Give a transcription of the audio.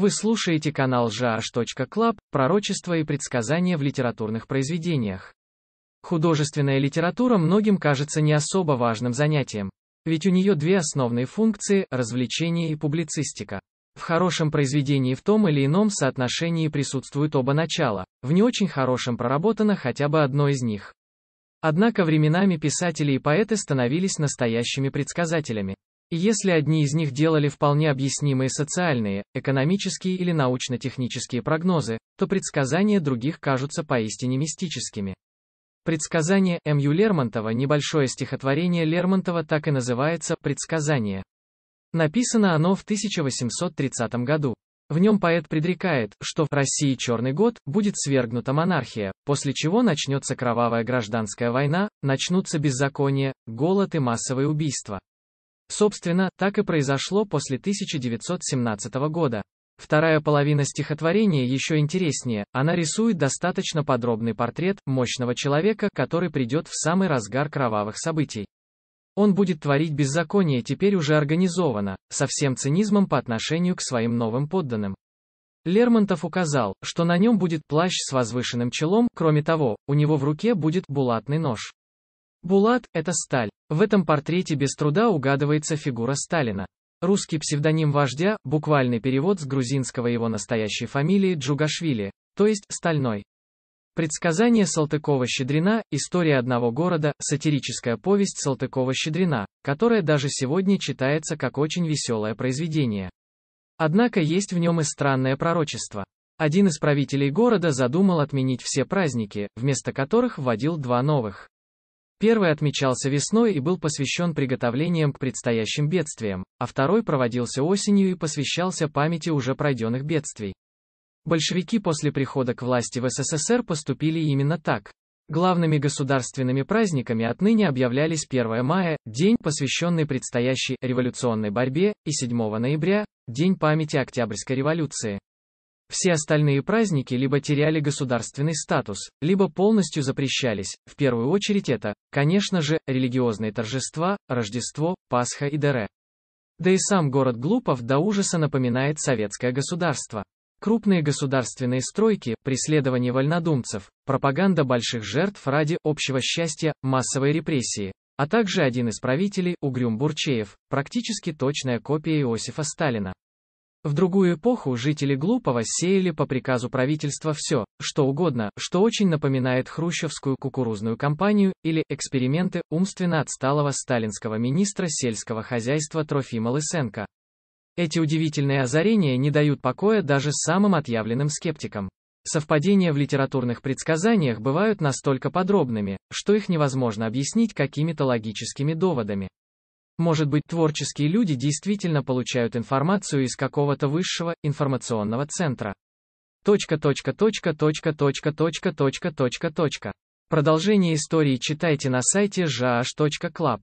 Вы слушаете канал jaash.club «Пророчество и предсказания в литературных произведениях». Художественная литература многим кажется не особо важным занятием. Ведь у нее две основные функции – развлечение и публицистика. В хорошем произведении в том или ином соотношении присутствуют оба начала, в не очень хорошем проработано хотя бы одно из них. Однако временами писатели и поэты становились настоящими предсказателями. Если одни из них делали вполне объяснимые социальные, экономические или научно-технические прогнозы, то предсказания других кажутся поистине мистическими. Предсказание М.Ю. Лермонтова небольшое стихотворение Лермонтова так и называется «Предсказание». Написано оно в 1830 году. В нем поэт предрекает, что в России черный год будет свергнута монархия, после чего начнется кровавая гражданская война, начнутся беззакония, голод и массовые убийства. Собственно, так и произошло после 1917 года. Вторая половина стихотворения еще интереснее, она рисует достаточно подробный портрет мощного человека, который придет в самый разгар кровавых событий. Он будет творить беззаконие теперь уже организованно, со всем цинизмом по отношению к своим новым подданным. Лермонтов указал, что на нем будет плащ с возвышенным челом, кроме того, у него в руке будет булатный нож. Булат – это сталь. В этом портрете без труда угадывается фигура Сталина. Русский псевдоним вождя – буквальный перевод с грузинского его настоящей фамилии Джугашвили, то есть «стальной». Предсказание Салтыкова-Щедрина, история одного города, сатирическая повесть Салтыкова-Щедрина, которая даже сегодня читается как очень веселое произведение. Однако есть в нем и странное пророчество. Один из правителей города задумал отменить все праздники, вместо которых вводил два новых. Первый отмечался весной и был посвящен приготовлениям к предстоящим бедствиям, а второй проводился осенью и посвящался памяти уже пройденных бедствий. Большевики после прихода к власти в СССР поступили именно так. Главными государственными праздниками отныне объявлялись 1 мая, день, посвященный предстоящей революционной борьбе, и 7 ноября, день памяти Октябрьской революции. Все остальные праздники либо теряли государственный статус, либо полностью запрещались, в первую очередь это, конечно же, религиозные торжества, Рождество, Пасха и Дере. Да и сам город Глупов до ужаса напоминает советское государство. Крупные государственные стройки, преследование вольнодумцев, пропаганда больших жертв ради общего счастья, массовые репрессии, а также один из правителей, Угрюм Бурчеев, практически точная копия Иосифа Сталина. В другую эпоху жители Глупого сеяли по приказу правительства все, что угодно, что очень напоминает хрущевскую кукурузную кампанию, или эксперименты умственно отсталого сталинского министра сельского хозяйства Трофима Лысенко. Эти удивительные озарения не дают покоя даже самым отъявленным скептикам. Совпадения в литературных предсказаниях бывают настолько подробными, что их невозможно объяснить какими-то логическими доводами. Может быть, творческие люди действительно получают информацию из какого-то высшего информационного центра. Точка, точка, точка, точка, точка, точка, точка, точка, точка. Продолжение истории читайте на сайте jh.club.